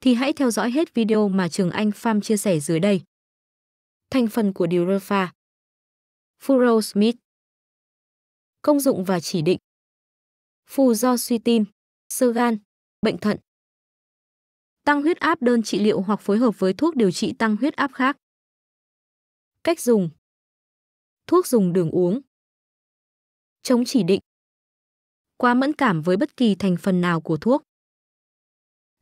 thì hãy theo dõi hết video mà Trường Anh Farm chia sẻ dưới đây. Thành phần của Durofa Furo Smith Công dụng và chỉ định Phù do suy tim, sơ gan, bệnh thận Tăng huyết áp đơn trị liệu hoặc phối hợp với thuốc điều trị tăng huyết áp khác Cách dùng Thuốc dùng đường uống Chống chỉ định Quá mẫn cảm với bất kỳ thành phần nào của thuốc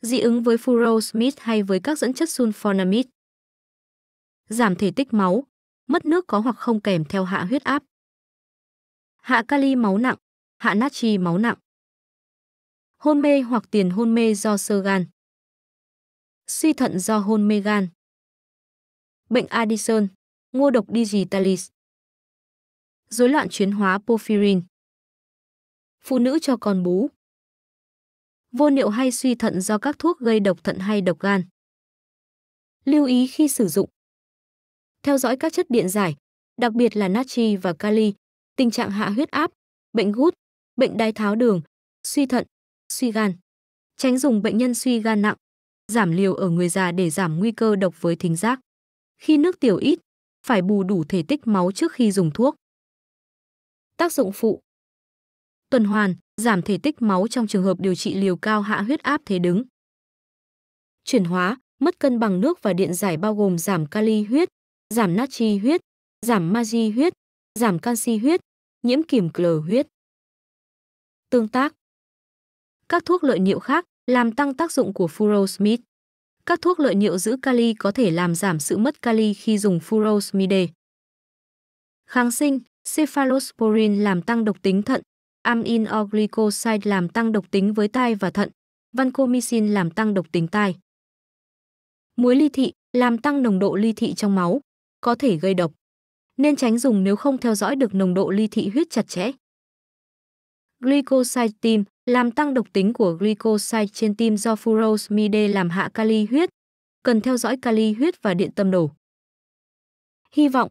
dị ứng với furosemide hay với các dẫn chất sulfonamide. Giảm thể tích máu, mất nước có hoặc không kèm theo hạ huyết áp. Hạ kali máu nặng, hạ natri máu nặng. Hôn mê hoặc tiền hôn mê do sơ gan. Suy thận do hôn mê gan. Bệnh Addison, ngô độc digitalis. Rối loạn chuyến hóa porphyrin. Phụ nữ cho con bú vô niệu hay suy thận do các thuốc gây độc thận hay độc gan. Lưu ý khi sử dụng. Theo dõi các chất điện giải, đặc biệt là natri và kali, tình trạng hạ huyết áp, bệnh gút, bệnh đái tháo đường, suy thận, suy gan. Tránh dùng bệnh nhân suy gan nặng, giảm liều ở người già để giảm nguy cơ độc với thính giác. Khi nước tiểu ít, phải bù đủ thể tích máu trước khi dùng thuốc. Tác dụng phụ tuần hoàn, giảm thể tích máu trong trường hợp điều trị liều cao hạ huyết áp thế đứng. Chuyển hóa, mất cân bằng nước và điện giải bao gồm giảm kali huyết, giảm natri huyết, giảm magi huyết, giảm canxi huyết, nhiễm kìm cl huyết. Tương tác Các thuốc lợi niệu khác làm tăng tác dụng của furosemide. Các thuốc lợi niệu giữ kali có thể làm giảm sự mất kali khi dùng furosemide. Kháng sinh, cephalosporin làm tăng độc tính thận, amin o glycoside làm tăng độc tính với tai và thận, vancomycin làm tăng độc tính tai. Muối ly thị làm tăng nồng độ ly thị trong máu, có thể gây độc. Nên tránh dùng nếu không theo dõi được nồng độ ly thị huyết chặt chẽ. Glycoside tim làm tăng độc tính của glycoside trên tim do furosemide làm hạ kali huyết. Cần theo dõi kali huyết và điện tâm đồ. Hy vọng